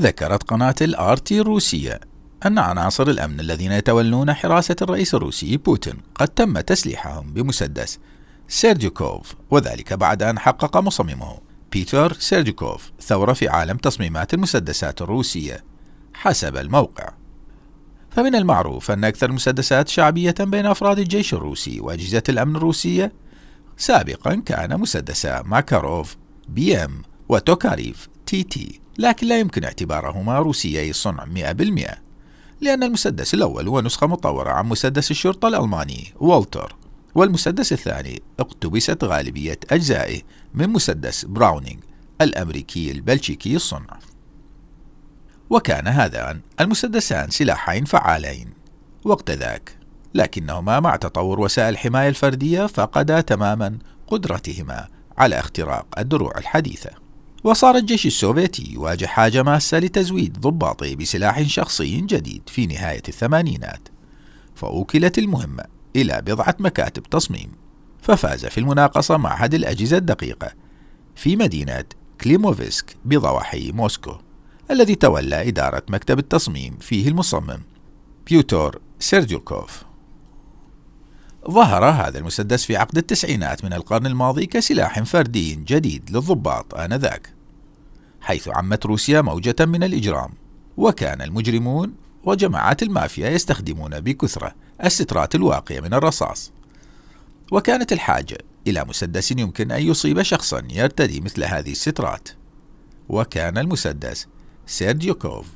ذكرت قناة الارتي الروسية أن عناصر الأمن الذين يتولون حراسة الرئيس الروسي بوتين قد تم تسليحهم بمسدس سيرجيكوف وذلك بعد أن حقق مصممه بيتر سيرجيكوف ثورة في عالم تصميمات المسدسات الروسية حسب الموقع فمن المعروف أن أكثر المسدسات شعبية بين أفراد الجيش الروسي وأجهزة الأمن الروسية سابقا كان مسدسا ماكاروف بي ام وتوكاريف تي تي لكن لا يمكن اعتبارهما روسيي الصنع 100% لأن المسدس الأول هو نسخة مطورة عن مسدس الشرطة الألماني والتر والمسدس الثاني اقتبست غالبية أجزائه من مسدس براونينغ الأمريكي البلجيكي الصنع وكان هذان المسدسان سلاحين فعالين وقت ذاك لكنهما مع تطور وسائل الحماية الفردية فقدا تماما قدرتهما على اختراق الدروع الحديثة وصار الجيش السوفيتي يواجه حاجة ماسة لتزويد ضباطه بسلاح شخصي جديد في نهاية الثمانينات فأوكلت المهمة إلى بضعة مكاتب تصميم ففاز في المناقصة معهد الأجهزة الدقيقة في مدينة كليموفسك بضواحي موسكو الذي تولى إدارة مكتب التصميم فيه المصمم بيوتور سيرجوكوف ظهر هذا المسدس في عقد التسعينات من القرن الماضي كسلاح فردي جديد للضباط آنذاك حيث عمت روسيا موجة من الإجرام وكان المجرمون وجماعات المافيا يستخدمون بكثرة السترات الواقية من الرصاص وكانت الحاجة إلى مسدس يمكن أن يصيب شخصا يرتدي مثل هذه السترات وكان المسدس سيرديوكوف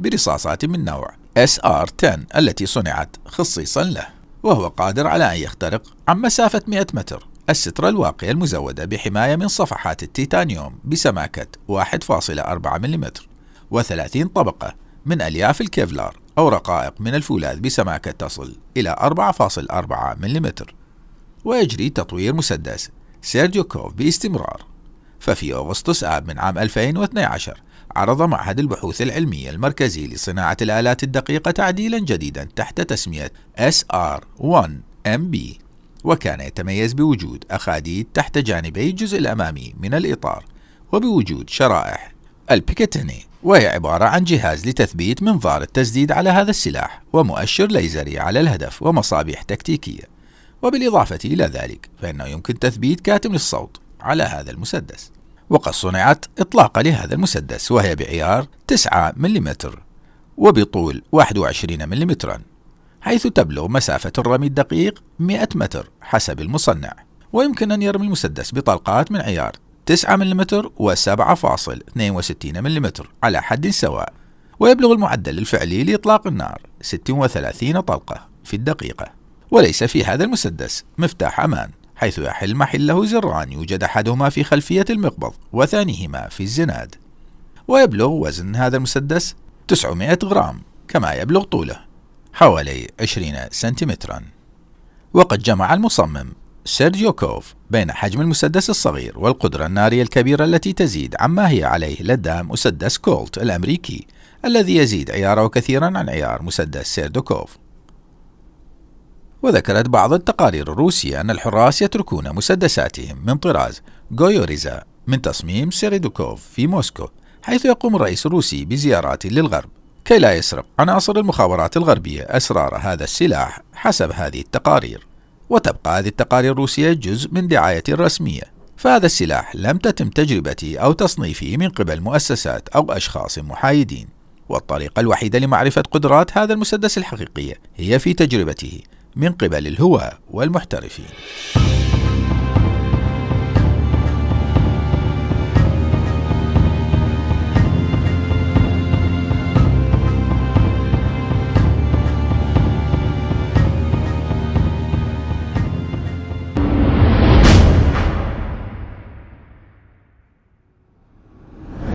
برصاصات من نوع SR-10 التي صنعت خصيصا له وهو قادر على أن يخترق عن مسافة 100 متر السترة الواقية المزودة بحماية من صفحات التيتانيوم بسماكة 1.4 ملم و30 طبقة من ألياف الكيفلار أو رقائق من الفولاذ بسماكة تصل إلى 4.4 ملم ويجري تطوير مسدس سيرجيو كوف باستمرار ففي أغسطس آب من عام 2012 عرض معهد البحوث العلمية المركزي لصناعة الآلات الدقيقة تعديلا جديدا تحت تسمية SR1MB وكان يتميز بوجود أخاديد تحت جانبي الجزء الأمامي من الإطار وبوجود شرائح البيكتيني وهي عبارة عن جهاز لتثبيت منظار التسديد على هذا السلاح ومؤشر ليزري على الهدف ومصابيح تكتيكية وبالإضافة إلى ذلك فإنه يمكن تثبيت كاتم الصوت على هذا المسدس وقد صنعت إطلاقة لهذا المسدس وهي بعيار 9 ملم وبطول 21 ملم حيث تبلغ مسافة الرمي الدقيق 100 متر حسب المصنع ويمكن أن يرمي المسدس بطلقات من عيار 9 ملم و7.62 ملم على حد سواء ويبلغ المعدل الفعلي لإطلاق النار 36 طلقة في الدقيقة وليس في هذا المسدس مفتاح أمان حيث يحل محله زران يوجد أحدهما في خلفية المقبض وثانيهما في الزناد ويبلغ وزن هذا المسدس 900 غرام كما يبلغ طوله حوالي 20 سنتيمترا وقد جمع المصمم سيرجيو كوف بين حجم المسدس الصغير والقدرة النارية الكبيرة التي تزيد عما هي عليه لدى مسدس كولت الأمريكي الذي يزيد عياره كثيرا عن عيار مسدس سيردوكوف وذكرت بعض التقارير الروسية أن الحراس يتركون مسدساتهم من طراز غويوريزا من تصميم سيريدوكوف في موسكو حيث يقوم الرئيس الروسي بزيارات للغرب كي لا يسرق عناصر المخابرات الغربية أسرار هذا السلاح حسب هذه التقارير وتبقى هذه التقارير الروسية جزء من دعاية رسمية فهذا السلاح لم تتم تجربته أو تصنيفه من قبل مؤسسات أو أشخاص محايدين والطريقة الوحيدة لمعرفة قدرات هذا المسدس الحقيقية هي في تجربته من قبل الهواة والمحترفين